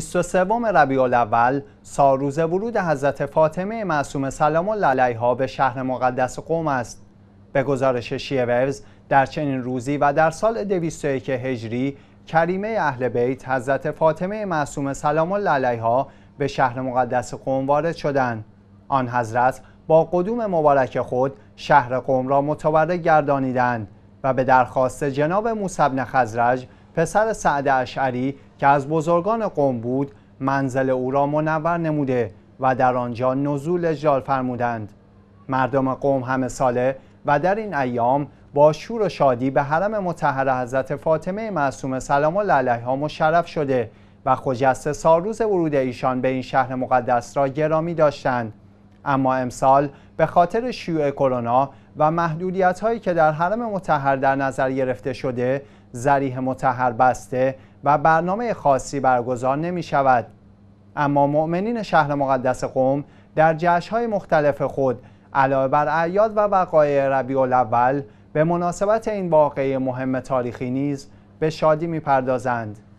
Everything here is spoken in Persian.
23 ربیع الاول روز ورود حضرت فاطمه معصومه سلام الله علیها به شهر مقدس قوم است به گزارش ورز در چنین روزی و در سال 201 هجری کریمه اهل بیت حضرت فاطمه معصومه سلام الله علیها به شهر مقدس قوم وارد شدند آن حضرت با قدوم مبارک خود شهر قوم را متورک گردانیدند و به درخواست جناب موسی بن خزرج پسر سعد اشعری که از بزرگان قوم بود منزل او را منور نموده و در آنجا نزول اجلال فرمودند مردم قوم همه ساله و در این ایام با شور و شادی به حرم مطهر حضرت فاطمه معصومه سلام الله علیها مشرف شده و خجسته روز ورود ایشان به این شهر مقدس را گرامی داشتند اما امسال به خاطر شیوع کرونا و محدودیت هایی که در حرم متحر در نظر گرفته شده زریح متحر بسته و برنامه خاصی برگزار نمی شود اما مؤمنین شهر مقدس قوم در های مختلف خود علاوه بر اعیاد و وقایع ربیع الاول به مناسبت این واقعه مهم تاریخی نیز به شادی میپردازند.